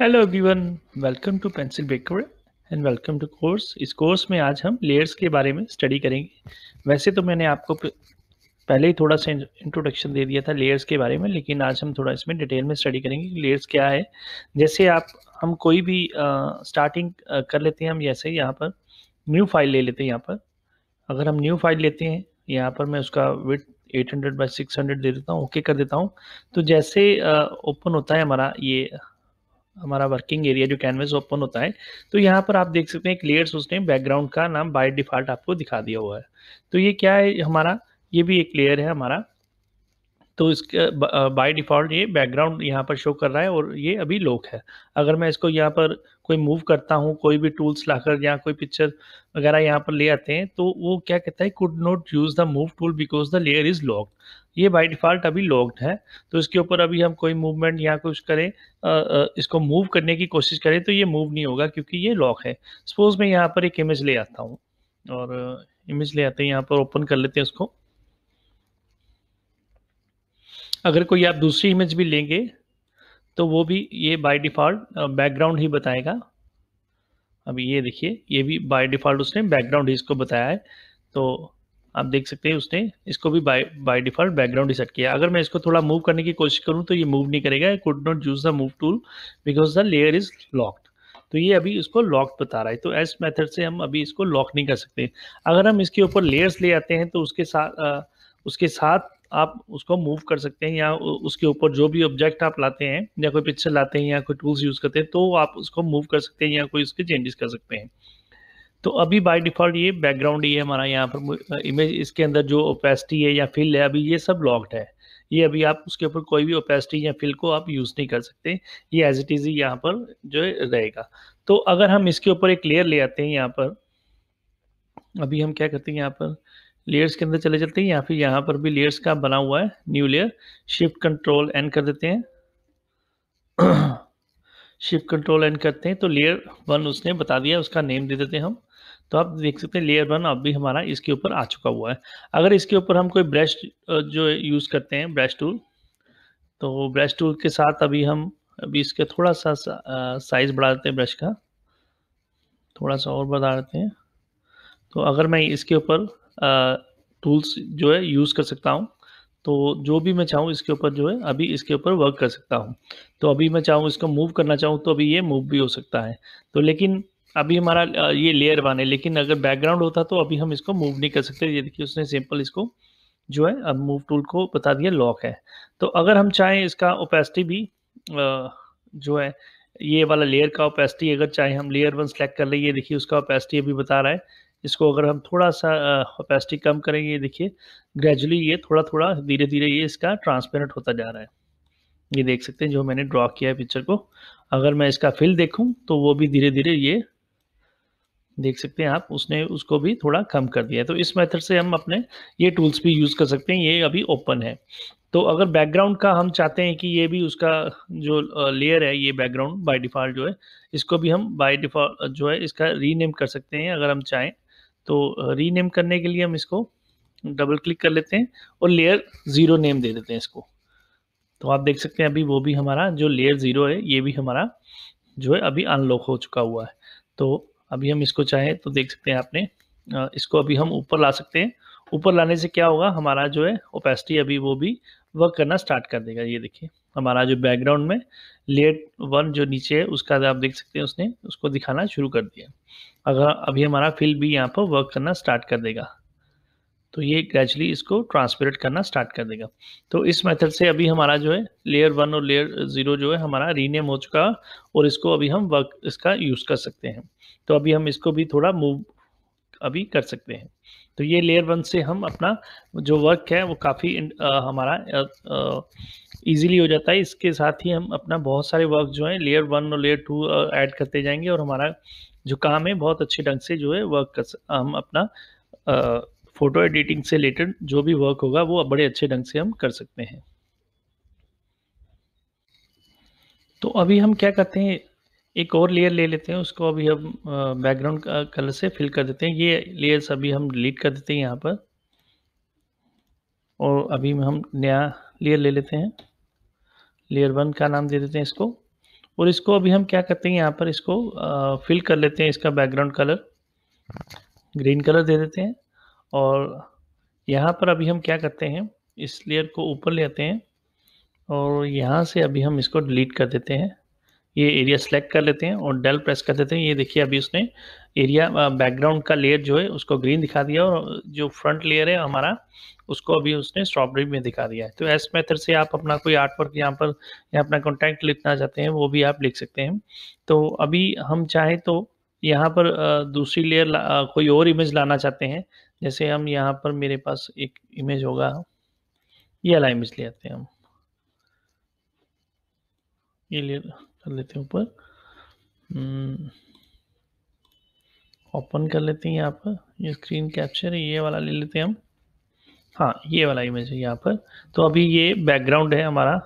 Hello everyone welcome to pencil baker and welcome to course इस कोर्स में आज हम लेयर्स के बारे में स्टडी करेंगे वैसे तो मैंने आपको पहले ही थोड़ा सा इंट्रोडक्शन दे दिया था लेयर्स के बारे में लेकिन आज हम थोड़ा इसमें डिटेल में स्टडी करेंगे लेयर्स क्या है जैसे आप हम कोई भी स्टार्टिंग uh, uh, कर लेते हैं हम जैसे यहाँ पर न्यू फाइल ले लेते हैं यहाँ पर अगर हम न्यू फाइल लेते हैं यहाँ पर मैं उसका विथ 800 बाई 600 दे देता हूँ ओके कर देता हूँ तो जैसे ओपन uh, होता है हमारा ये हमारा वर्किंग एरिया जो कैनवस ओपन होता है तो यहाँ पर आप देख सकते हैं एक लेयर्स उसने बैकग्राउंड का नाम बाय डिफॉल्ट आपको दिखा दिया हुआ है तो ये क्या है हमारा ये भी एक लेयर है हमारा तो इसका बाय डिफ़ॉल्ट ये बैकग्राउंड यहाँ पर शो कर रहा है और ये अभी लोक है अगर मैं इसको यहाँ पर कोई मूव करता हूँ कोई भी टूल्स लाकर या कोई पिक्चर वगैरह यहाँ पर ले आते हैं तो वो क्या कहता है could not use the move tool because the layer is locked ये बाई डिफ़ॉल्ट अभी लॉक्ड है तो इसके ऊपर अभी हम कोई मूवमेंट या कुछ करें इसको मूव करने की कोशिश करें तो ये मूव नहीं होगा क्योंकि ये लॉक है सपोज मैं यहाँ पर एक इमेज ले आता हूँ और इमेज ले आते हैं यहाँ पर ओपन कर लेते हैं उसको अगर कोई आप दूसरी इमेज भी लेंगे तो वो भी ये बाय डिफ़ॉल्ट बैकग्राउंड ही बताएगा अब ये देखिए ये भी बाय डिफ़ॉल्ट उसने बैकग्राउंड ही इसको बताया है तो आप देख सकते हैं उसने इसको भी बाय बाय डिफ़ॉल्ट बैकग्राउंड ही सेट किया अगर मैं इसको थोड़ा मूव करने की कोशिश करूँ तो ये मूव नहीं करेगा I could not use the move tool because the layer is locked तो ये अभी इसको लॉक्ड बता रहा है तो एस मेथड से हम अभी इसको लॉक नहीं कर सकते अगर हम इसके ऊपर लेयर्स ले आते हैं तो उसके साथ आ, उसके साथ आप उसको मूव कर सकते हैं या उसके ऊपर जो भी ऑब्जेक्ट आप लाते हैं या कोई पिक्चर लाते हैं या कोई टूल्स यूज़ करते हैं तो आप उसको मूव कर सकते हैं या कोई उसके चेंजेस कर सकते हैं तो अभी बाय डिफ़ॉल्ट ये बैकग्राउंड ये हमारा यहाँ पर इमेज इसके अंदर जो ओपेसिटी है या फिल है अभी ये सब लॉक्ड है ये अभी आप उसके ऊपर कोई भी ओपेसिटी या फिल को आप यूज़ नहीं कर सकते ये एज इट इज़ ही यहाँ पर जो रहेगा तो अगर हम इसके ऊपर एक लेयर ले आते हैं यहाँ पर अभी हम क्या करते हैं यहाँ पर लेयर्स के अंदर चले चलते हैं या फिर यहाँ पर भी लेयर्स का बना हुआ है new layer shift control and कर देते हैं शिफ्ट कंट्रोल एन करते हैं तो लेयर वन उसने बता दिया उसका नेम दे देते हैं हम तो आप देख सकते हैं लेयर वन अब भी हमारा इसके ऊपर आ चुका हुआ है अगर इसके ऊपर हम कोई ब्रश जो यूज़ करते हैं ब्रश टूल तो ब्रश टूल के साथ अभी हम अभी इसके थोड़ा सा साइज़ बढ़ा देते हैं ब्रश का थोड़ा सा और बढ़ा देते हैं तो अगर मैं इसके ऊपर टूल्स जो है यूज़ कर सकता हूँ तो जो भी मैं चाहूँ इसके ऊपर जो है अभी इसके ऊपर वर्क कर सकता हूँ तो अभी मैं चाहूँ इसको मूव करना चाहूँ तो अभी ये मूव भी हो सकता है तो लेकिन अभी हमारा ये लेयर वन है लेकिन अगर बैकग्राउंड होता तो अभी हम इसको मूव नहीं कर सकते ये देखिए उसने सिंपल इसको जो है अब मूव टूल को बता दिया लॉक है तो अगर हम चाहें इसका ओपेसिटी भी जो है ये वाला लेयर का ओपेसिटी अगर चाहे हम लेयर वन सेलेक्ट कर लें ये देखिए उसका ओपेसिटी अभी बता रहा है इसको अगर हम थोड़ा सा ओपेसिटी कम करेंगे ये देखिए ग्रेजुअली ये थोड़ा थोड़ा धीरे धीरे ये इसका ट्रांसपेरेंट होता जा रहा है ये देख सकते हैं जो मैंने ड्रॉ किया है पिक्चर को अगर मैं इसका फिल देखूं तो वो भी धीरे धीरे ये देख सकते हैं आप उसने उसको भी थोड़ा कम कर दिया है तो इस मेथड से हम अपने ये टूल्स भी यूज़ कर सकते हैं ये अभी ओपन है तो अगर बैकग्राउंड का हम चाहते हैं कि ये भी उसका जो लेयर है ये बैकग्राउंड बाय डिफ़ॉल्ट जो है इसको भी हम बाय डिफ़ॉल्ट जो है इसका रीनेम कर सकते हैं अगर हम चाहें तो रीनेम करने के लिए हम इसको डबल क्लिक कर लेते हैं और लेयर ज़ीरो नेम दे देते हैं इसको तो आप देख सकते हैं अभी वो भी हमारा जो लेयर ज़ीरो है ये भी हमारा जो है अभी अनलॉक हो चुका हुआ है तो अभी हम इसको चाहें तो देख सकते हैं आपने इसको अभी हम ऊपर ला सकते हैं ऊपर लाने से क्या होगा हमारा जो है ओपेसिटी अभी वो भी वर्क करना स्टार्ट कर देगा ये देखिए हमारा जो बैकग्राउंड में लेयर वन जो नीचे है उसका आप देख सकते हैं उसने उसको दिखाना शुरू कर दिया अगर अभी हमारा फिल भी यहाँ पर वर्क करना स्टार्ट कर देगा तो ये ग्रेजुअली इसको ट्रांसपेरेंट करना स्टार्ट कर देगा तो इस मेथड से अभी हमारा जो है लेयर वन और लेयर ज़ीरो जो है हमारा रीनेम हो चुका और इसको अभी हम वर्क इसका यूज़ कर सकते हैं तो अभी हम इसको भी थोड़ा मूव अभी कर सकते हैं तो ये लेयर वन से हम अपना जो वर्क है वो काफ़ी हमारा आ, आ, ईजिली हो जाता है इसके साथ ही हम अपना बहुत सारे वर्क जो है लेयर वन और लेयर टू ऐड करते जाएंगे और हमारा जो काम है बहुत अच्छे ढंग से जो है वर्क कर हम अपना फ़ोटो एडिटिंग से रिलेटेड जो भी वर्क होगा वो बड़े अच्छे ढंग से हम कर सकते हैं तो अभी हम क्या करते हैं एक और लेयर ले लेते हैं उसको अभी हम बैकग्राउंड कलर से फिल कर देते हैं ये लेयर्स अभी हम डिलीट कर देते हैं यहाँ पर और अभी हम नया लेयर ले लेते हैं लेयर वन का नाम दे देते हैं इसको और इसको अभी हम क्या करते हैं यहाँ पर इसको फिल कर लेते हैं इसका बैकग्राउंड कलर ग्रीन कलर दे देते हैं और यहाँ पर अभी हम क्या करते हैं इस लेयर को ऊपर ले आते हैं और यहाँ से अभी हम इसको डिलीट कर देते हैं ये एरिया सेलेक्ट कर लेते हैं और डेल प्रेस कर देते हैं ये देखिए अभी उसने एरिया बैकग्राउंड का लेयर जो है उसको ग्रीन दिखा दिया और जो फ्रंट लेयर है हमारा उसको अभी उसने स्ट्रॉबेरी में दिखा दिया है तो एस मेथड से आप अपना कोई आर्ट वर्क यहाँ पर या अपना कॉन्टैक्ट लिखना चाहते हैं वो भी आप लिख सकते हैं तो अभी हम चाहें तो यहाँ पर दूसरी लेयर कोई और इमेज लाना चाहते हैं जैसे हम यहाँ पर मेरे पास एक इमेज होगा ये वाला इमेज ले आते हैं हम ये लेयर कर लेते हैं ऊपर ओपन हम्म, कर लेते हैं यहाँ पर ये स्क्रीन कैप्चर है ये वाला ले लेते हैं हम हाँ ये वाला इमेज है यहाँ पर तो अभी ये बैकग्राउंड है हमारा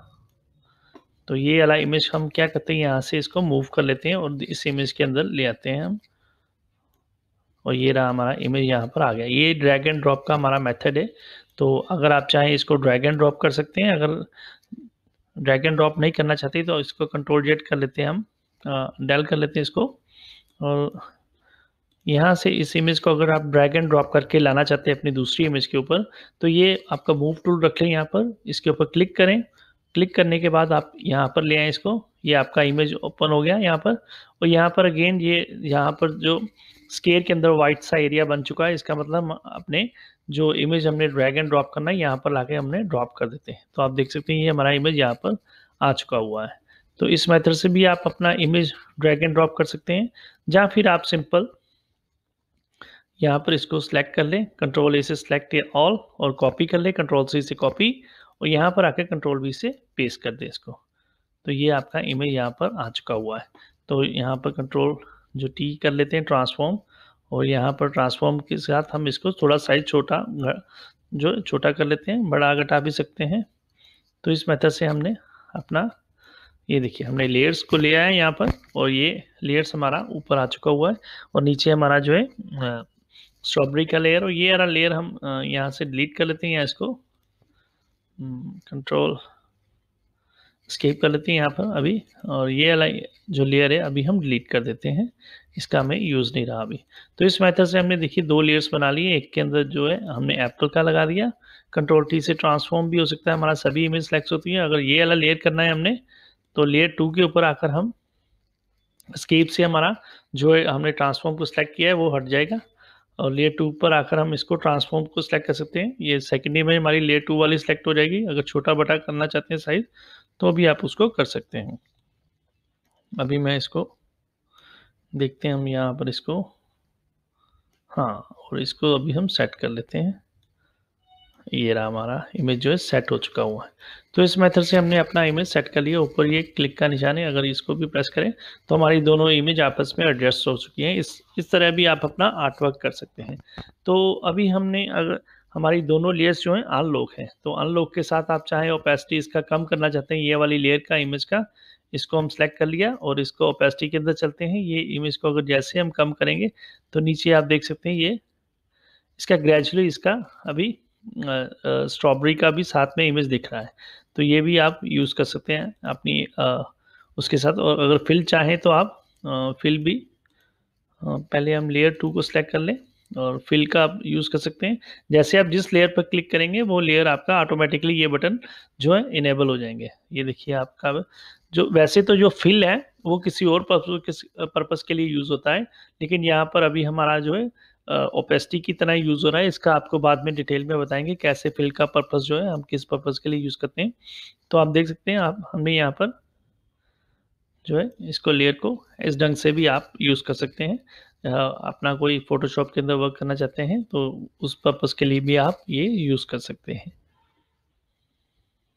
तो ये वाला इमेज हम क्या करते हैं यहाँ से इसको मूव कर लेते हैं और इस इमेज के अंदर ले आते हैं हम और ये रहा हमारा इमेज यहाँ पर आ गया ये ड्रैग एंड ड्रॉप का हमारा मेथड है तो अगर आप चाहें इसको ड्रैग एंड ड्रॉप कर सकते हैं अगर ड्रैग एंड ड्रॉप नहीं करना चाहते तो इसको कंट्रोल जेट कर लेते हैं हम डेल कर लेते हैं इसको और यहाँ से इस इमेज को अगर आप ड्रैग एंड ड्रॉप करके लाना चाहते हैं अपनी दूसरी इमेज के ऊपर तो ये आपका मूव टूल रख लें यहाँ पर इसके ऊपर क्लिक करें क्लिक करने के बाद आप यहाँ पर ले आए इसको ये आपका इमेज ओपन हो गया यहाँ पर और यहाँ पर अगेन ये यहाँ पर जो स्केयर के अंदर वाइट सा एरिया बन चुका है इसका मतलब अपने जो इमेज हमने ड्रैग एंड ड्रॉप करना है यहाँ पर ला हमने ड्रॉप कर देते हैं तो आप देख सकते हैं ये हमारा इमेज यहाँ पर आ चुका हुआ है तो इस मेथड से भी आप अपना इमेज ड्रैग एंड ड्रॉप कर सकते हैं या फिर आप सिंपल यहाँ पर इसको सेलेक्ट कर लें कंट्रोल ए से सेलेक्ट या ऑल और कॉपी कर लें कंट्रोल सी से कॉपी और यहाँ पर आकर कंट्रोल बी से पेस्ट कर दें इसको तो ये आपका इमेज यहाँ पर आ चुका हुआ है तो यहाँ पर कंट्रोल जो टी कर लेते हैं ट्रांसफॉर्म और यहाँ पर ट्रांसफॉर्म के साथ हम इसको थोड़ा साइज छोटा जो छोटा कर लेते हैं बड़ा घटा भी सकते हैं तो इस मेथड से हमने अपना ये देखिए हमने लेयर्स को ले आया है यहाँ पर और ये लेयर्स हमारा ऊपर आ चुका हुआ है और नीचे हमारा जो है स्ट्रॉबेरी का लेयर और ये वाला लेयर हम यहाँ से डिलीट कर लेते हैं या इसको कंट्रोल हम्म, स्केप कर लेते हैं यहाँ पर अभी और ये वाला जो लेयर है अभी हम डिलीट कर देते हैं इसका हमें यूज़ नहीं रहा अभी तो इस मेथड से हमने देखिए दो लेयर्स बना लिए एक के अंदर जो है हमने एप्पल का लगा दिया कंट्रोल टी से ट्रांसफॉर्म भी हो सकता है हमारा सभी इमेज सेलेक्ट होती है अगर ये वाला लेयर करना है हमने तो लेयर टू के ऊपर आकर हम स्केप से हमारा जो है हमने ट्रांसफॉर्म को सिलेक्ट किया है वो हट जाएगा और लेयर टू पर आकर हम इसको ट्रांसफॉर्म को सिलेक्ट कर सकते हैं ये सेकेंड इमेज हमारी लेयर टू वाली सिलेक्ट हो जाएगी अगर छोटा बटा करना चाहते हैं साइज तो अभी आप उसको कर सकते हैं अभी मैं इसको देखते हैं हम यहाँ पर इसको हाँ और इसको अभी हम सेट कर लेते हैं ये रहा हमारा इमेज जो है सेट हो चुका हुआ है तो इस मेथड से हमने अपना इमेज सेट कर लिया ऊपर ये क्लिक का निशान है अगर इसको भी प्रेस करें तो हमारी दोनों इमेज आपस में एडजस्ट हो चुकी हैं इस इस तरह भी आप अपना आर्टवर्क कर सकते हैं तो अभी हमने अगर हमारी दोनों लेयर्स जो हैं अनलॉक हैं तो अनलॉक के साथ आप चाहें ओपेसिटी इसका कम करना चाहते हैं ये वाली लेयर का इमेज का इसको हम सेलेक्ट कर लिया और इसको ओपेसिटी के अंदर चलते हैं ये इमेज को अगर जैसे हम कम करेंगे तो नीचे आप देख सकते हैं ये इसका ग्रेजुअली इसका अभी स्ट्रॉबेरी का भी साथ में इमेज दिख रहा है तो ये भी आप यूज़ कर सकते हैं अपनी उसके साथ और अगर फिल चाहें तो आप फिल भी पहले हम लेयर टू को सिलेक्ट कर लें और फिल का आप यूज़ कर सकते हैं जैसे आप जिस लेयर पर क्लिक करेंगे वो लेयर आपका ऑटोमेटिकली ये बटन जो है इनेबल हो जाएंगे ये देखिए आपका जो वैसे तो जो फिल है वो किसी और पर्पज़ के लिए यूज़ होता है लेकिन यहाँ पर अभी हमारा जो है ओपेसिटी की तरह यूज़ हो रहा है इसका आपको बाद में डिटेल में बताएंगे कैसे फिल का पर्पस जो है हम किस पर्पस के लिए यूज़ करते हैं तो आप देख सकते हैं आप हमने यहाँ पर जो है इसको लेयर को इस ढंग से भी आप यूज़ कर सकते हैं अपना कोई फोटोशॉप के अंदर वर्क करना चाहते हैं तो उस पर्पज़ के लिए भी आप ये यूज़ कर सकते हैं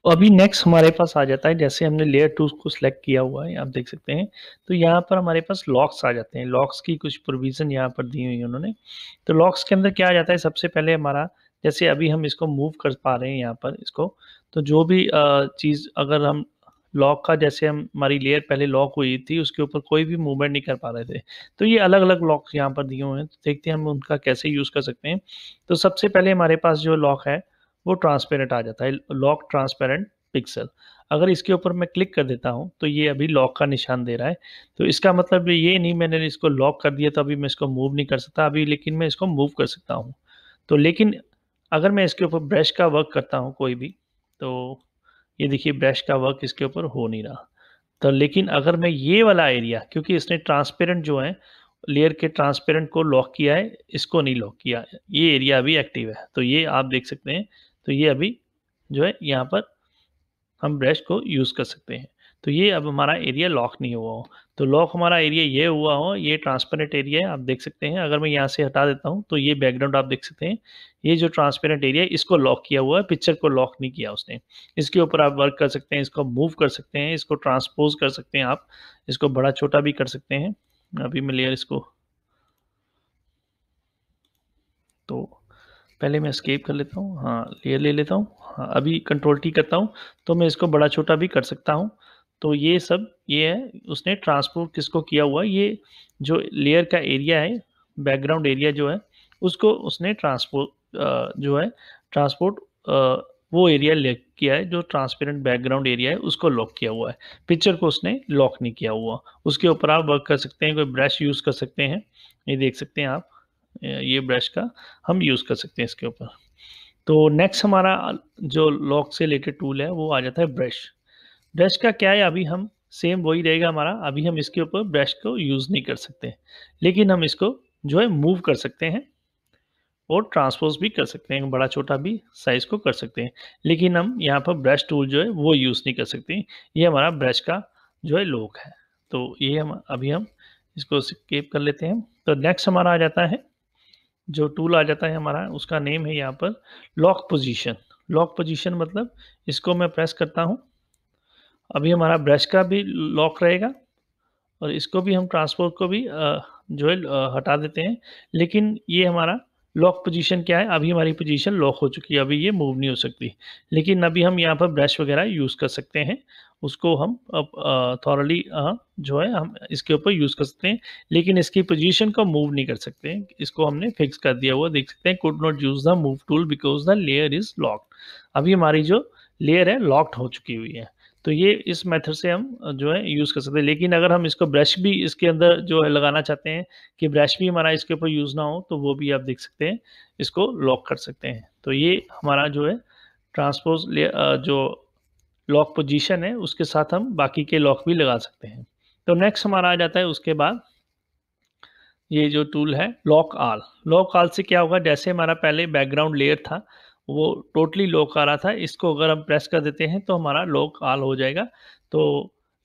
तो अभी नेक्स्ट हमारे पास आ जाता है जैसे हमने लेयर टू को सिलेक्ट किया हुआ है आप देख सकते हैं तो यहाँ पर हमारे पास लॉक्स आ जाते हैं लॉक्स की कुछ प्रोविज़न यहाँ पर दी हुई है उन्होंने तो लॉक्स के अंदर क्या आ जाता है सबसे पहले हमारा जैसे अभी हम इसको मूव कर पा रहे हैं यहाँ पर इसको तो जो भी चीज़ अगर हम लॉक का जैसे हम हमारी लेयर पहले लॉक हुई थी उसके ऊपर कोई भी मूवमेंट नहीं कर पा रहे थे तो ये अलग अलग लॉक यहाँ पर दिए हुए हैं तो देखते हैं हम उनका कैसे यूज़ कर सकते हैं तो सबसे पहले हमारे पास जो लॉक है वो ट्रांसपेरेंट आ जाता है लॉक ट्रांसपेरेंट पिक्सल अगर इसके ऊपर मैं क्लिक कर देता हूँ तो ये अभी लॉक का निशान दे रहा है तो इसका मतलब ये नहीं मैंने इसको लॉक कर दिया तो अभी मैं इसको मूव नहीं कर सकता अभी लेकिन मैं इसको मूव कर सकता हूँ तो लेकिन अगर मैं इसके ऊपर ब्रश का वर्क करता हूँ कोई भी तो ये देखिए ब्रश का वर्क इसके ऊपर हो नहीं रहा तो लेकिन अगर मैं ये वाला एरिया क्योंकि इसने ट्रांसपेरेंट जो है लेयर के ट्रांसपेरेंट को लॉक किया है इसको नहीं लॉक किया ये एरिया अभी एक्टिव है तो ये आप देख सकते हैं तो ये अभी जो है यहाँ पर हम ब्रश को यूज़ कर सकते हैं तो ये अब हमारा एरिया लॉक नहीं हुआ हो तो लॉक हमारा एरिया ये हुआ हो ये ट्रांसपेरेंट एरिया है आप देख सकते हैं अगर मैं यहाँ से हटा देता हूँ तो ये बैकग्राउंड आप देख सकते हैं ये जो ट्रांसपेरेंट एरिया है इसको लॉक किया हुआ है पिक्चर को लॉक नहीं किया उसने इसके ऊपर आप वर्क कर सकते हैं इसको मूव कर सकते हैं इसको ट्रांसपोज कर सकते हैं आप इसको बड़ा छोटा भी कर सकते हैं अभी मैं लेयर इसको पहले मैं स्केप कर लेता हूँ हाँ लेयर ले लेता हूँ हाँ अभी कंट्रोल टी करता हूँ तो मैं इसको बड़ा छोटा भी कर सकता हूँ तो ये सब ये है उसने ट्रांसपोर्ट किसको किया हुआ ये जो लेयर का एरिया है बैकग्राउंड एरिया जो है उसको उसने ट्रांसपोर्ट जो है ट्रांसपोर्ट वो एरिया लॉक किया है जो ट्रांसपेरेंट बैकग्राउंड एरिया है उसको लॉक किया हुआ है पिक्चर को उसने लॉक नहीं किया हुआ उसके ऊपर आप वर्क कर सकते हैं कोई ब्रश यूज़ कर सकते हैं ये देख सकते हैं आप ये ब्रश का हम यूज़ कर सकते हैं इसके ऊपर तो नेक्स्ट हमारा जो लॉक से रिलेटेड टूल है वो आ जाता है ब्रश ब्रश का क्या है अभी हम सेम वही रहेगा हमारा अभी हम इसके ऊपर ब्रश को यूज़ नहीं कर सकते लेकिन हम इसको जो है मूव कर सकते हैं और ट्रांसपोज भी कर सकते हैं बड़ा छोटा भी साइज़ को कर सकते हैं लेकिन हम यहाँ पर ब्रश टूल जो है वो यूज़ नहीं कर सकते ये हमारा ब्रश का जो है लोक है तो ये हम अभी हम इसको स्केप कर लेते हैं तो नेक्स्ट हमारा आ जाता है जो टूल आ जाता है हमारा उसका नेम है यहाँ पर लॉक पोजीशन लॉक पोजीशन मतलब इसको मैं प्रेस करता हूँ अभी हमारा ब्रश का भी लॉक रहेगा और इसको भी हम ट्रांसपोर्ट को भी जो है हटा देते हैं लेकिन ये हमारा लॉक पोजीशन क्या है अभी हमारी पोजीशन लॉक हो चुकी है अभी ये मूव नहीं हो सकती लेकिन अभी हम यहाँ पर ब्रश वगैरह यूज़ कर सकते हैं उसको हम अब थॉरली जो है हम इसके ऊपर यूज़ कर सकते हैं लेकिन इसकी पोजीशन को मूव नहीं कर सकते इसको हमने फिक्स कर दिया हुआ देख सकते हैं could not use the move tool because the layer is locked अभी हमारी जो लेयर है लॉक्ड हो चुकी हुई है तो ये इस मेथड से हम जो है यूज़ कर सकते हैं लेकिन अगर हम इसको ब्रश भी इसके अंदर जो है लगाना चाहते हैं कि ब्रश भी हमारा इसके ऊपर यूज़ ना हो तो वो भी आप देख सकते हैं इसको लॉक कर सकते हैं तो ये हमारा जो है ट्रांसपोज जो लॉक पोजीशन है उसके साथ हम बाकी के लॉक भी लगा सकते हैं तो नेक्स्ट हमारा आ जाता है उसके बाद ये जो टूल है लॉक आल लॉक आल से क्या होगा जैसे हमारा पहले बैकग्राउंड लेयर था वो टोटली लॉक आ रहा था इसको अगर हम प्रेस कर देते हैं तो हमारा लॉक आल हो जाएगा तो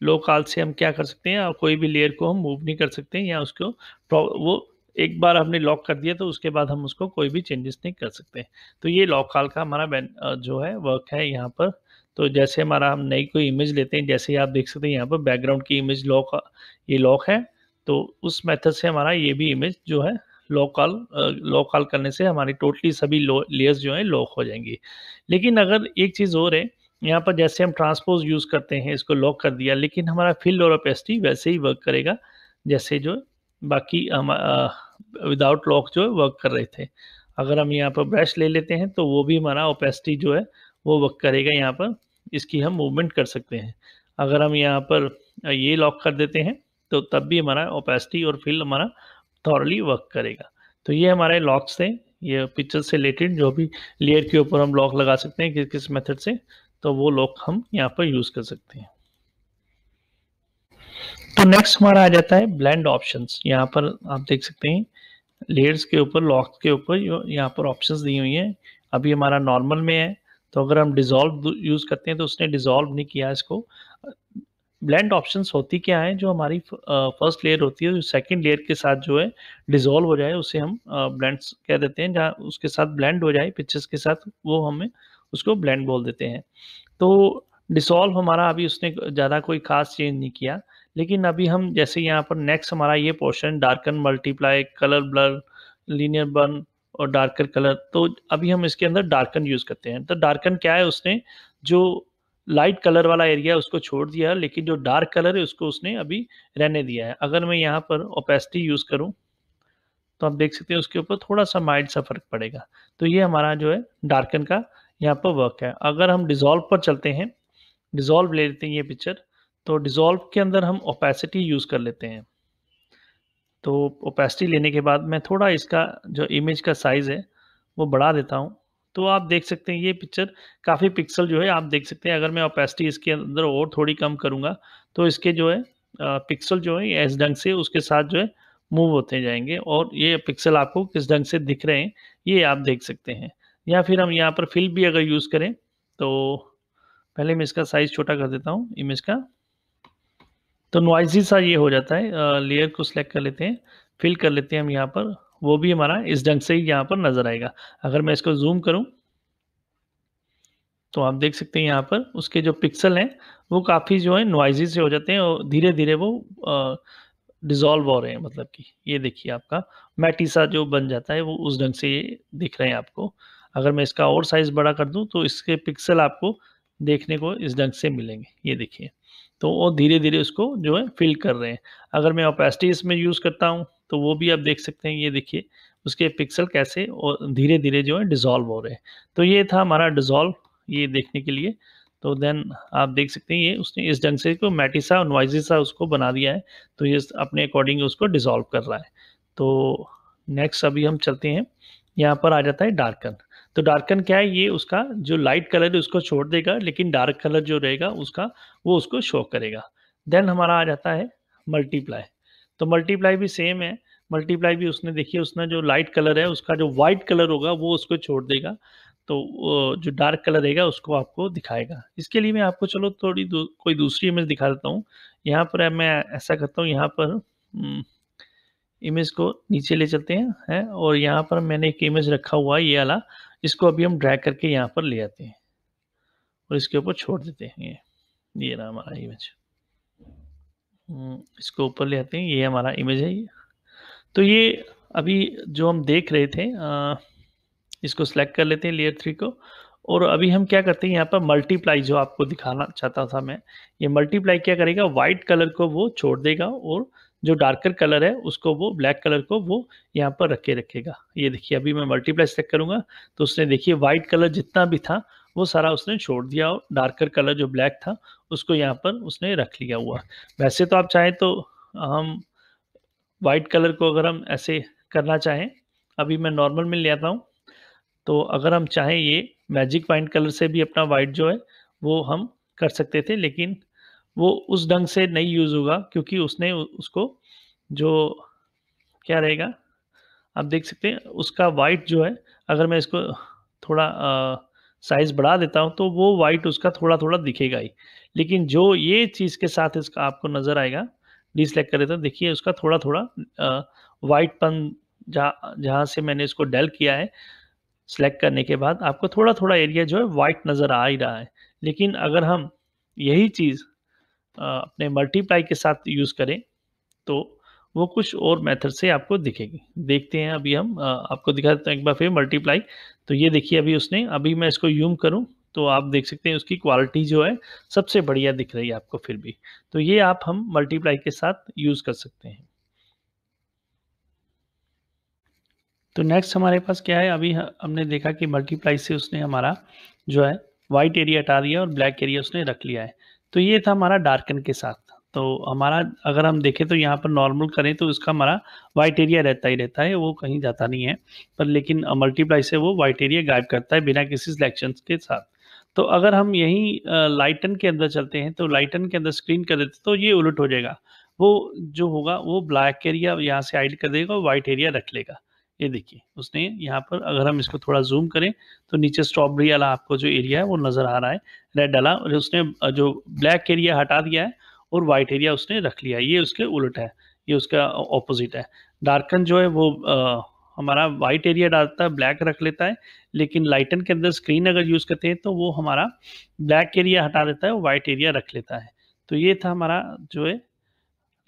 लोक आल से हम क्या कर सकते हैं कोई भी लेयर को हम मूव नहीं कर सकते या उसको वो एक बार हमने लॉक कर दिया तो उसके बाद हम उसको कोई भी चेंजेस नहीं कर सकते तो ये लॉक आल का हमारा जो है वर्क है यहाँ पर तो जैसे हमारा हम नई कोई इमेज लेते हैं जैसे आप देख सकते हैं यहाँ पर बैकग्राउंड की इमेज लॉक ये लॉक है तो उस मेथड से हमारा ये भी इमेज जो है लो कॉल लो कॉल करने से हमारी टोटली सभी लेयर्स जो हैं लॉक हो जाएंगी लेकिन अगर एक चीज़ और है यहाँ पर जैसे हम ट्रांसपोज यूज़ करते हैं इसको लॉक कर दिया लेकिन हमारा फिल और ओपेसिटी वैसे ही वर्क करेगा जैसे जो बाकी हम विदाउट लॉक जो है वर्क कर रहे थे अगर हम यहाँ पर ब्रश ले लेते हैं तो वो भी हमारा ओपेसिटी जो है वो वर्क करेगा यहाँ पर इसकी हम मूवमेंट कर सकते हैं अगर हम यहाँ पर ये लॉक कर देते हैं तो तब भी हमारा ओपेसिटी और फिल हमारा थॉरली वर्क करेगा तो ये हमारे लॉक्स थे ये पिक्चर से रिलेटेड जो भी लेयर के ऊपर हम लॉक लगा सकते हैं किस किस मेथड से तो वो लॉक हम यहाँ पर यूज़ कर सकते हैं तो नेक्स्ट हमारा आ जाता है ब्लेंड ऑप्शंस यहाँ पर आप देख सकते हैं लेयर्स के ऊपर लॉक के ऊपर यहाँ पर ऑप्शंस दी हुई हैं अभी हमारा नॉर्मल में है तो अगर हम डिज़ोल्व यूज़ करते हैं तो उसने डिज़ोल्व नहीं किया इसको ब्लेंड ऑप्शंस होती क्या है जो हमारी फर्स्ट लेयर होती है जो सेकंड लेयर के साथ जो है डिजोल्व हो जाए उसे हम ब्लेंड्स कह देते हैं जहाँ उसके साथ ब्लेंड हो जाए पिक्चर्स के साथ वो हमें उसको ब्लेंड बोल देते हैं तो डिसॉल्व हमारा अभी उसने ज़्यादा कोई खास चेंज नहीं किया लेकिन अभी हम जैसे यहाँ पर नेक्स्ट हमारा ये portion darken multiply colour blur linear burn और डार्कर कलर तो अभी हम इसके अंदर डार्कन यूज़ करते हैं तो डार्कन क्या है उसने जो लाइट कलर वाला एरिया उसको छोड़ दिया लेकिन जो डार्क कलर है उसको उसने अभी रहने दिया है अगर मैं यहाँ पर ओपेसिटी यूज़ करूँ तो आप देख सकते हैं उसके ऊपर थोड़ा सा माइल्ड सा फर्क पड़ेगा तो ये हमारा जो है डार्कन का यहाँ पर वर्क है अगर हम डिज़ोल्व पर चलते हैं डिज़ोल्व ले लेते हैं ये पिक्चर तो डिज़ोल्व के अंदर हम ओपेसिटी यूज़ कर लेते हैं तो ओपेसिटी लेने के बाद मैं थोड़ा इसका जो इमेज का साइज़ है वो बढ़ा देता हूँ तो आप देख सकते हैं ये पिक्चर काफ़ी पिक्सल जो है आप देख सकते हैं अगर मैं ओपेसिटी इसके अंदर और थोड़ी कम करूँगा तो इसके जो है पिक्सल जो है इस ढंग से उसके साथ जो है मूव होते जाएंगे और ये पिक्सल आपको किस ढंग से दिख रहे हैं ये आप देख सकते हैं या फिर हम यहाँ पर फिल भी अगर यूज़ करें तो पहले मैं इसका साइज़ छोटा कर देता हूँ इमेज का तो नॉइजी सा ये हो जाता है लेयर को सिलेक्ट कर लेते हैं फिल कर लेते हैं हम यहाँ पर वो भी हमारा इस ढंग से ही यहाँ पर नज़र आएगा अगर मैं इसको जूम करूँ तो आप देख सकते हैं यहाँ पर उसके जो पिक्सल हैं वो काफ़ी जो है नॉइजी से हो जाते हैं और धीरे धीरे वो डिज़ोल्व हो रहे हैं मतलब कि ये देखिए आपका मैटिसा जो बन जाता है वो उस ढंग से ये दिख रहे हैं आपको अगर मैं इसका और साइज़ बड़ा कर दूं तो इसके पिक्सल आपको देखने को इस ढंग से मिलेंगे ये देखिए तो वो धीरे धीरे उसको जो है फिल कर रहे हैं अगर मैं ओपेसिटी इसमें यूज़ करता हूँ तो वो भी आप देख सकते हैं ये देखिए उसके पिक्सल कैसे और धीरे धीरे जो है डिज़ोल्व हो रहे हैं तो ये था हमारा डिज़ोल्व ये देखने के लिए तो देन आप देख सकते हैं ये उसने इस ढंग से को मैटिसा और नॉइजिसा उसको बना दिया है तो ये अपने अकॉर्डिंग उसको डिज़ोल्व कर रहा है तो नेक्स्ट अभी हम चलते हैं यहाँ पर आ जाता है डार्कन तो डार्कन क्या है ये उसका जो लाइट कलर है उसको छोड़ देगा लेकिन डार्क कलर जो रहेगा उसका वो उसको शो करेगा देन हमारा आ जाता है मल्टीप्लाई तो मल्टीप्लाई भी सेम है मल्टीप्लाई भी उसने देखिए उसने जो लाइट कलर है उसका जो वाइट कलर होगा वो उसको छोड़ देगा तो जो डार्क कलर रहेगा उसको आपको दिखाएगा इसके लिए मैं आपको चलो थोड़ी दू, कोई दूसरी इमेज दिखा देता हूँ यहाँ पर मैं ऐसा करता हूँ यहाँ पर इमेज हम्म, को नीचे ले चलते हैं है? और यहाँ पर मैंने एक इमेज रखा हुआ है ये वाला इसको अभी हम ड्रैग करके यहाँ पर ले आते हैं और इसके ऊपर छोड़ देते हैं ये ये रहा हमारा इमेज हम्म, इसको ऊपर ले आते हैं ये हमारा इमेज है ये तो ये अभी जो हम देख रहे थे आ, इसको सेलेक्ट कर लेते हैं लेयर थ्री को और अभी हम क्या करते हैं यहाँ पर मल्टीप्लाई जो आपको दिखाना चाहता था मैं ये मल्टीप्लाई क्या करेगा वाइट कलर को वो छोड़ देगा और जो डार्कर कलर है उसको वो ब्लैक कलर को वो यहाँ पर रखे रखेगा ये देखिए अभी मैं मल्टीप्लाई सेलेक्ट करूँगा तो उसने देखिए वाइट कलर जितना भी था वो सारा उसने छोड़ दिया और डार्कर कलर जो ब्लैक था उसको यहाँ पर उसने रख लिया हुआ वैसे तो आप चाहें तो हम वाइट कलर को अगर हम ऐसे करना चाहें अभी मैं नॉर्मल में ले आता हूँ तो अगर हम चाहें ये मैजिक वाइट कलर से भी अपना वाइट जो है वो हम कर सकते थे लेकिन वो उस ढंग से नहीं यूज़ होगा क्योंकि उसने उसको जो क्या रहेगा आप देख सकते हैं उसका वाइट जो है अगर मैं इसको थोड़ा आ, साइज बढ़ा देता हूँ तो वो वाइट उसका थोड़ा थोड़ा दिखेगा ही लेकिन जो ये चीज़ के साथ इसका आपको नज़र आएगा डिसलेक्ट करे तो देखिए उसका थोड़ा थोड़ा वाइटपन जहाँ जहाँ से मैंने इसको डेल किया है सेलेक्ट करने के बाद आपको थोड़ा थोड़ा एरिया जो है वाइट नज़र आ ही रहा है लेकिन अगर हम यही चीज़ अपने मल्टीप्लाई के साथ यूज़ करें तो वो कुछ और मेथड से आपको दिखेगी देखते हैं अभी हम आपको दिखा देते हैं एक बार फिर मल्टीप्लाई तो ये देखिए अभी उसने अभी मैं इसको यूम करूँ तो आप देख सकते हैं उसकी क्वालिटी जो है सबसे बढ़िया दिख रही है आपको फिर भी तो ये आप हम मल्टीप्लाई के साथ यूज़ कर सकते हैं तो नेक्स्ट हमारे पास क्या है अभी हमने देखा कि मल्टीप्लाई से उसने हमारा जो है वाइट एरिया हटा दिया और ब्लैक एरिया उसने रख लिया है तो ये था हमारा डार्कन के साथ तो हमारा अगर हम देखें तो यहाँ पर नॉर्मल करें तो इसका हमारा वाइट एरिया रहता ही रहता है वो कहीं जाता नहीं है पर लेकिन मल्टीप्लाई से वो वाइट एरिया गायब करता है बिना किसी सिलेक्शन के साथ तो अगर हम यहीं लाइटन के अंदर चलते हैं तो लाइटन के अंदर स्क्रीन कर देते तो ये उलट हो जाएगा वो जो होगा वो ब्लैक एरिया यहाँ से हाइड कर देगा और वाइट एरिया रख लेगा ये देखिए उसने यहाँ पर अगर हम इसको थोड़ा जूम करें तो नीचे स्ट्रॉबेरी वाला आपको जो एरिया है वो नज़र आ रहा है रेड डाला और उसने जो ब्लैक एरिया हटा दिया है और वाइट एरिया उसने रख लिया ये उसके उल्ट है ये उसका ऑपोजिट है डार्कन जो है वो आ, हमारा वाइट एरिया डालता है ब्लैक रख लेता है लेकिन लाइटन के अंदर स्क्रीन अगर यूज़ करते हैं तो वो हमारा ब्लैक एरिया हटा देता है वाइट एरिया रख लेता है तो ये था हमारा जो है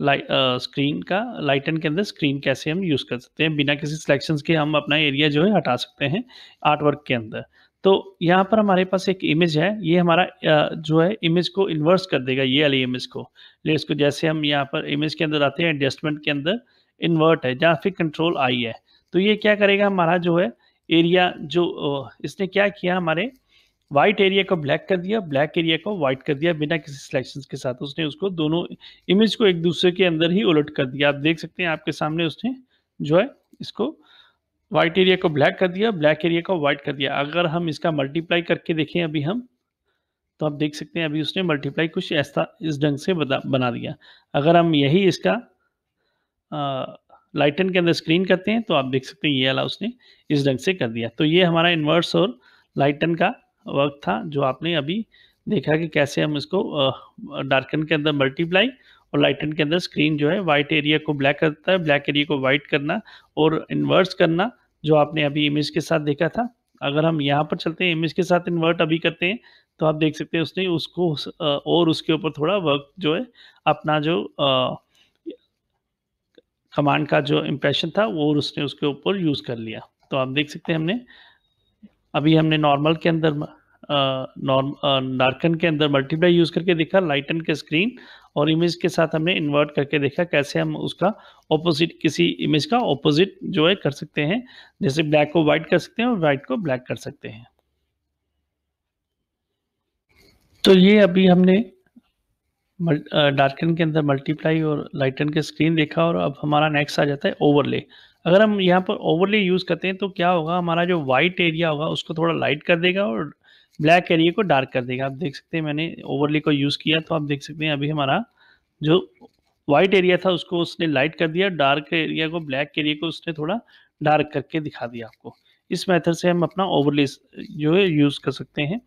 लाइट स्क्रीन का लाइटन के अंदर स्क्रीन कैसे हम यूज़ कर सकते हैं बिना किसी सिलेक्शन के हम अपना एरिया जो है हटा सकते हैं आर्ट वर्क के अंदर तो यहाँ पर हमारे पास एक इमेज है ये हमारा जो है इमेज को इन्वर्स कर देगा ये वाली इमेज को लेट्स जैसे हम यहाँ पर इमेज के अंदर आते हैं एडजस्टमेंट के अंदर इन्वर्ट है जहाँ फिर कंट्रोल आई है तो ये क्या करेगा हमारा जो है एरिया जो इसने क्या किया हमारे वाइट एरिया को ब्लैक कर दिया ब्लैक एरिया को वाइट कर दिया बिना किसी सिलेक्शन के साथ उसने उसको दोनों इमेज को एक दूसरे के अंदर ही उलट कर दिया आप देख सकते हैं आपके सामने उसने जो है इसको वाइट एरिया को ब्लैक कर दिया ब्लैक एरिया को वाइट कर दिया अगर हम इसका मल्टीप्लाई करके देखें अभी हम तो आप देख सकते हैं अभी उसने मल्टीप्लाई कुछ ऐसा इस ढंग से बना दिया अगर हम यही इसका लाइटन के अंदर स्क्रीन करते हैं तो आप देख सकते हैं ये वाला उसने इस ढंग से कर दिया तो ये हमारा इन्वर्स और लाइटन का वर्क था जो आपने अभी देखा कि कैसे हम इसको डार्कन के अंदर मल्टीप्लाई और लाइटन के अंदर स्क्रीन जो है वाइट एरिया को ब्लैक करता है ब्लैक एरिया को वाइट करना और इन्वर्स करना जो आपने अभी इमेज के साथ देखा था अगर हम यहाँ पर चलते हैं इमेज के साथ इन्वर्ट अभी करते हैं तो आप देख सकते हैं उसने उसको और उसके ऊपर थोड़ा वर्क जो है अपना जो कमांड का जो इम्प्रेशन था वो उसने उसके ऊपर यूज़ कर लिया तो आप देख सकते हैं हमने अभी हमने नॉर्मल के अंदर नॉर्म डार्कन के अंदर मल्टीप्लाई यूज़ करके देखा लाइटन के स्क्रीन और इमेज के साथ हमने इन्वर्ट करके देखा कैसे हम उसका ऑपोजिट किसी इमेज का ऑपोजिट जो है कर सकते हैं जैसे ब्लैक को वाइट कर सकते हैं और वाइट को ब्लैक कर सकते हैं तो ये अभी हमने डार्कन के अंदर मल्टीप्लाई और लाइटन के स्क्रीन देखा और अब हमारा नेक्स्ट आ जाता है ओवरले अगर हम यहाँ पर ओवरले यूज़ करते हैं तो क्या होगा हमारा जो वाइट एरिया होगा उसको थोड़ा लाइट कर देगा और ब्लैक एरिया को डार्क कर देगा आप देख सकते हैं मैंने ओवरले को यूज़ किया तो आप देख सकते हैं अभी हमारा जो वाइट एरिया था उसको उसने लाइट कर दिया डार्क एरिया को ब्लैक एरिया को उसने थोड़ा डार्क करके दिखा दिया आपको इस मेथड से हम अपना ओवरले जो है यूज़ कर सकते हैं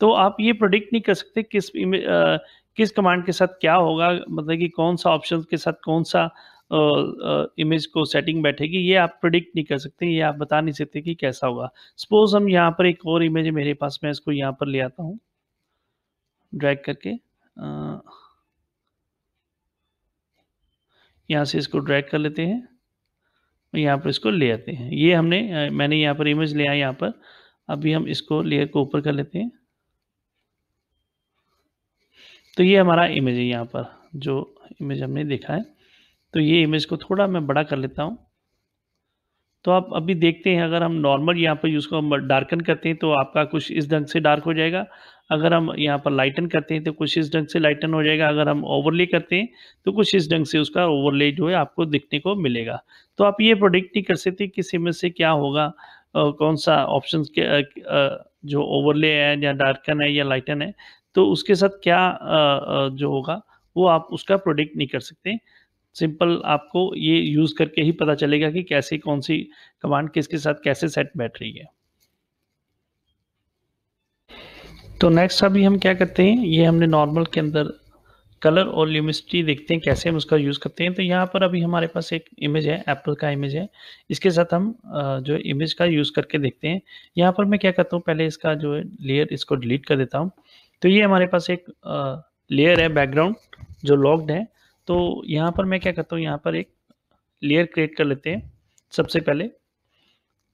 तो आप ये प्रोडिक्ट नहीं कर सकते किस आ, किस कमांड के साथ क्या होगा मतलब कि कौन सा ऑप्शन के साथ कौन सा इमेज को सेटिंग बैठेगी ये आप प्रिडिक्ट नहीं कर सकते ये आप बता नहीं सकते कि कैसा होगा सपोज हम यहाँ पर एक और इमेज मेरे पास मैं इसको यहाँ पर ले आता हूँ ड्रैग करके यहाँ से इसको ड्रैग कर लेते हैं यहाँ पर इसको ले आते हैं ये हमने मैंने यहाँ पर इमेज लिया है यहाँ पर अभी हम इसको लेयर को ऊपर कर लेते हैं तो ये हमारा इमेज है यहाँ पर जो इमेज हमने देखा है तो ये इमेज को थोड़ा मैं बड़ा कर लेता हूँ तो आप अभी देखते हैं अगर हम नॉर्मल यहाँ पर उसको हम डार्कन करते हैं तो आपका कुछ इस ढंग से डार्क हो जाएगा अगर हम यहाँ पर लाइटन करते हैं तो कुछ इस ढंग से लाइटन हो जाएगा अगर हम ओवरले करते हैं तो कुछ इस ढंग से उसका ओवरले जो है आपको दिखने को मिलेगा तो आप ये प्रोडिक्ट नहीं कर सकते किस इमेज से क्या होगा आ, कौन सा ऑप्शन जो ओवरले है या डार्कन है या लाइटन है तो उसके साथ क्या आ, जो होगा वो आप उसका प्रोडिक्ट नहीं कर सकते सिंपल आपको ये यूज़ करके ही पता चलेगा कि कैसे कौन सी कमांड किसके साथ कैसे सेट बैठ रही है तो नेक्स्ट अभी हम क्या करते हैं ये हमने नॉर्मल के अंदर कलर और ल्यूमिस्टी देखते हैं कैसे हम उसका यूज़ करते हैं तो यहाँ पर अभी हमारे पास एक इमेज है एप्पल का इमेज है इसके साथ हम जो इमेज का यूज़ करके देखते हैं यहाँ पर मैं क्या करता हूँ पहले इसका जो है लेयर इसको डिलीट कर देता हूँ तो ये हमारे पास एक लेयर है बैकग्राउंड जो लॉक्ड है तो यहाँ पर मैं क्या करता हूँ यहाँ पर एक लेयर क्रिएट कर लेते हैं सबसे पहले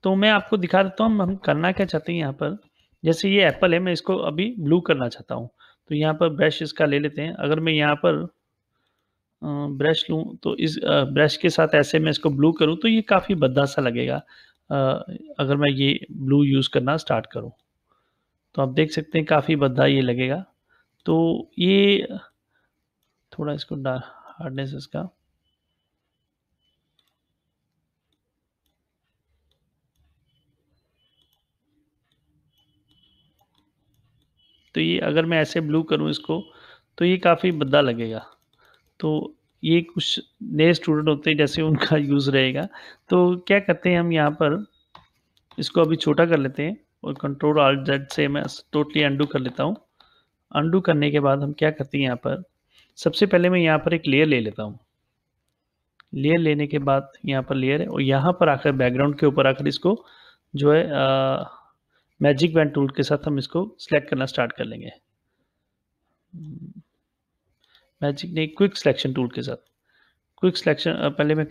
तो मैं आपको दिखा देता हूँ हम करना क्या चाहते हैं यहाँ पर जैसे ये एप्पल है मैं इसको अभी ब्लू करना चाहता हूँ तो यहाँ पर ब्रश इसका ले लेते हैं अगर मैं यहाँ पर ब्रश लूँ तो इस ब्रश के साथ ऐसे मैं इसको ब्लू करूँ तो ये काफ़ी बद्दा सा लगेगा अगर मैं ये ब्लू यूज़ करना स्टार्ट करूँ तो आप देख सकते हैं काफ़ी बद्दा ये लगेगा तो ये थोड़ा इसको डार हार्डनेस इसका तो ये अगर मैं ऐसे ब्लू करूं इसको तो ये काफ़ी बद्दा लगेगा तो ये कुछ नए स्टूडेंट होते हैं जैसे उनका यूज़ रहेगा तो क्या करते हैं हम यहाँ पर इसको अभी छोटा कर लेते हैं और कंट्रोल आल जेड से मैं टोटली अंडू कर लेता हूँ अंडू करने के बाद हम क्या करते हैं यहाँ पर सबसे पहले मैं यहाँ पर एक लेयर ले लेता हूँ लेयर लेने के बाद यहाँ पर लेयर है और यहाँ पर आकर बैकग्राउंड के ऊपर आकर इसको जो है मैजिक बैंड टूल के साथ हम इसको सिलेक्ट करना स्टार्ट कर लेंगे मैजिक नहीं क्विक सिलेक्शन टूल के साथ क्विक सिलेक्शन पहले मैं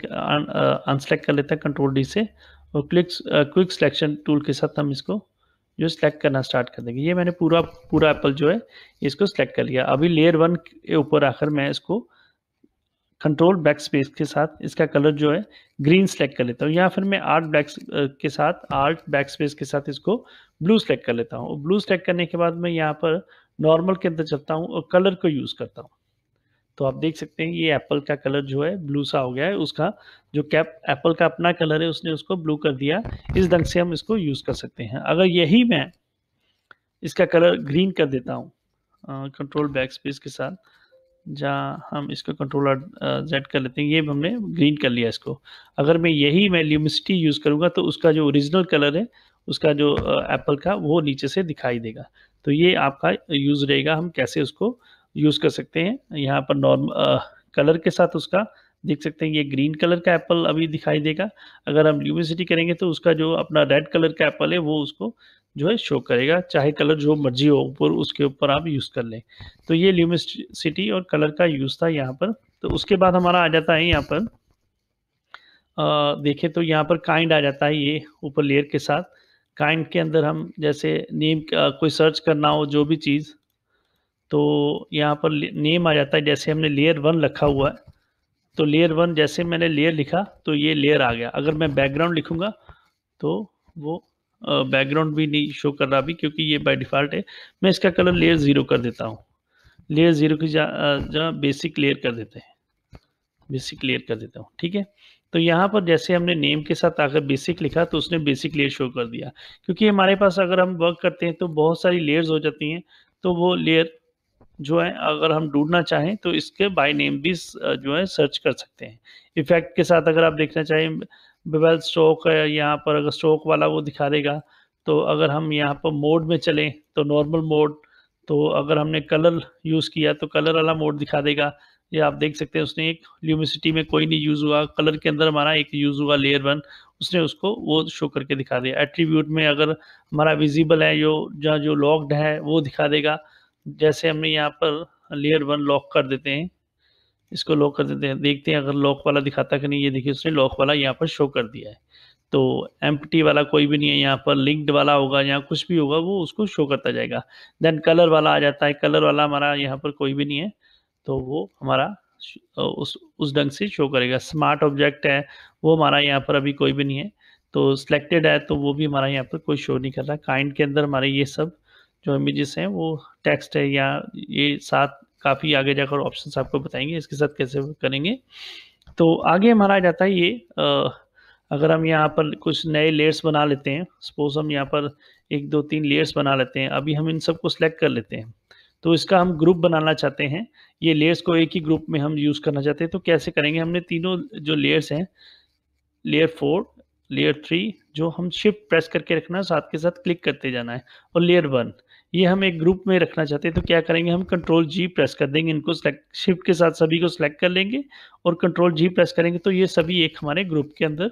अनसेलेक्ट कर लेता कंट्रोल डी से और क्लिक क्विक सिलेक्शन टूल के साथ हम इसको जो सिलेक्ट करना स्टार्ट कर देंगे ये मैंने पूरा पूरा एप्पल जो है इसको सिलेक्ट कर लिया अभी लेयर वन के ऊपर आकर मैं इसको कंट्रोल ब्लैक स्पेस के साथ इसका कलर जो है ग्रीन सेलेक्ट कर लेता हूँ या फिर मैं आर्ट ब्लैक के साथ आर्ट ब्लैक स्पेस के साथ इसको ब्लू सेलेक्ट कर लेता हूँ ब्लू सेलेक्ट करने के बाद मैं यहाँ पर नॉर्मल के अंदर चलता हूँ और कलर को यूज़ करता हूँ तो आप देख सकते हैं ये एप्पल का कलर जो है ब्लू सा हो गया है उसका जो कैप एप्पल का अपना कलर है उसने उसको ब्लू कर दिया इस ढंग से हम इसको यूज़ कर सकते हैं अगर यही मैं इसका कलर ग्रीन कर देता हूँ कंट्रोल बैक स्पेस के साथ जहाँ हम इसको कंट्रोलर जेड कर लेते हैं ये हमने ग्रीन कर लिया इसको अगर मैं यही मैं ल्यूमिसिटी यूज़ करूँगा तो उसका जो ओरिजिनल कलर है उसका जो एप्पल का वो नीचे से दिखाई देगा तो ये आपका यूज़ रहेगा हम कैसे उसको यूज़ कर सकते हैं यहाँ पर नॉर्म कलर के साथ उसका देख सकते हैं ये ग्रीन कलर का एप्पल अभी दिखाई देगा अगर हम ल्यूमिसिटी करेंगे तो उसका जो अपना रेड कलर का एप्पल है वो उसको जो है शो करेगा चाहे कलर जो मर्जी हो ऊपर उसके ऊपर आप यूज़ कर लें तो ये ल्यूमिसिटी और कलर का यूज़ था यहाँ पर तो उसके बाद हमारा आ जाता है यहाँ पर देखें तो यहाँ पर काइंड आ जाता है ये ऊपर लेयर के साथ काइंड के अंदर हम जैसे नेम कोई सर्च करना हो जो भी चीज़ तो यहाँ पर नेम आ जाता है जैसे हमने लेयर वन रखा हुआ है तो लेयर वन जैसे मैंने लेयर लिखा तो ये लेयर आ गया अगर मैं बैकग्राउंड लिखूंगा तो वो बैकग्राउंड भी नहीं शो कर रहा अभी क्योंकि ये बाय डिफ़ॉल्ट है मैं इसका कलर लेयर ज़ीरो कर देता हूँ लेयर ज़ीरो की जगह बेसिक लेयर कर देते हैं बेसिक लेयर कर देता हूँ ठीक है तो यहाँ पर जैसे हमने नेम के साथ आकर बेसिक लिखा तो उसने बेसिक लेयर शो कर दिया क्योंकि हमारे पास अगर हम वर्क करते हैं तो बहुत सारी लेयर्स हो जाती हैं तो वो लेयर जो है अगर हम ढूंढना चाहें तो इसके बाय नेम भी जो है सर्च कर सकते हैं इफेक्ट के साथ अगर आप देखना चाहें वेल स्टॉक है यहाँ पर अगर स्टॉक वाला वो दिखा देगा तो अगर हम यहाँ पर मोड में चलें तो नॉर्मल मोड तो अगर हमने कलर यूज़ किया तो कलर वाला मोड दिखा देगा ये आप देख सकते हैं उसने एक ल्यूमिसिटी में कोई नहीं यूज़ हुआ कलर के अंदर हमारा एक यूज़ हुआ लेयर वन उसने उसको वो शो करके दिखा दिया एट्रीब्यूट में अगर हमारा विजिबल है जो जहाँ जो लॉक्ड है वो दिखा देगा जैसे हमने यहाँ पर लेयर वन लॉक कर देते हैं इसको लॉक कर देते हैं देखते हैं अगर लॉक वाला दिखाता कि नहीं ये देखिए उसने लॉक वाला यहाँ पर शो कर दिया है तो एम वाला कोई भी नहीं है यहाँ पर लिंक्ड वाला होगा या कुछ भी होगा वो उसको शो करता जाएगा देन कलर वाला आ जाता है कलर वाला हमारा यहाँ पर कोई भी नहीं है तो वो हमारा उस उस ढंग से शो करेगा स्मार्ट ऑब्जेक्ट है वो हमारा यहाँ पर अभी कोई भी नहीं है तो सिलेक्टेड है तो वो भी हमारा यहाँ पर कोई शो नहीं कर रहा काइंड के अंदर हमारे ये सब जो इमेजेस हैं वो टेक्स्ट है या ये साथ काफ़ी आगे जाकर ऑप्शंस आपको बताएंगे इसके साथ कैसे करेंगे तो आगे हमारा आ जाता है ये अगर हम यहाँ पर कुछ नए लेयर्स बना लेते हैं सपोज हम यहाँ पर एक दो तीन लेयर्स बना लेते हैं अभी हम इन सब को सिलेक्ट कर लेते हैं तो इसका हम ग्रुप बनाना चाहते हैं ये लेयर्स को एक ही ग्रुप में हम यूज़ करना चाहते हैं तो कैसे करेंगे हमने तीनों जो लेयर्स हैं लेयर फोर लेयर थ्री जो हम शिफ्ट प्रेस करके रखना साथ के साथ क्लिक करते जाना है और लेयर वन ये हम एक ग्रुप में रखना चाहते हैं तो क्या करेंगे हम कंट्रोल जी प्रेस कर देंगे इनको सेलेक्ट शिफ्ट के साथ सभी को सिलेक्ट कर लेंगे और कंट्रोल जी प्रेस करेंगे तो ये सभी एक हमारे ग्रुप के अंदर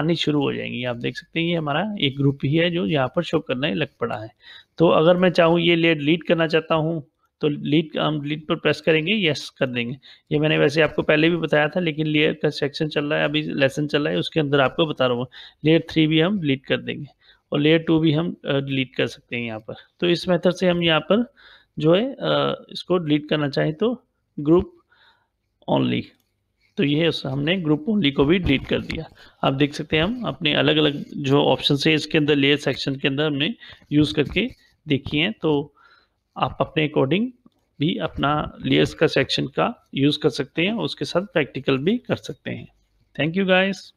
आनी शुरू हो जाएंगी आप देख सकते हैं ये हमारा एक ग्रुप ही है जो यहाँ पर शो करना लग पड़ा है तो अगर मैं चाहूँ ये ले डिलीट करना चाहता हूँ तो लीड हम लीड पर प्रेस करेंगे यस कर देंगे ये मैंने वैसे आपको पहले भी बताया था लेकिन लेयर का सेक्शन चल रहा है अभी लेसन चल रहा है उसके अंदर आपको बता रहा हूँ लेयर थ्री भी हम लीड कर देंगे और लेयर टू भी हम डिलीट कर सकते हैं यहाँ पर तो इस मेथड से हम यहाँ पर जो है इसको डिलीट करना चाहें तो ग्रुप ओनली तो ये हमने ग्रुप ओनली को भी डिलीट कर दिया आप देख सकते हैं हम अपने अलग अलग जो ऑप्शन है इसके अंदर लेयर सेक्शन के अंदर हमने यूज़ करके देखी हैं तो आप अपने अकॉर्डिंग भी अपना लेयर्स का सेक्शन का यूज़ कर सकते हैं उसके साथ प्रैक्टिकल भी कर सकते हैं थैंक यू गाइस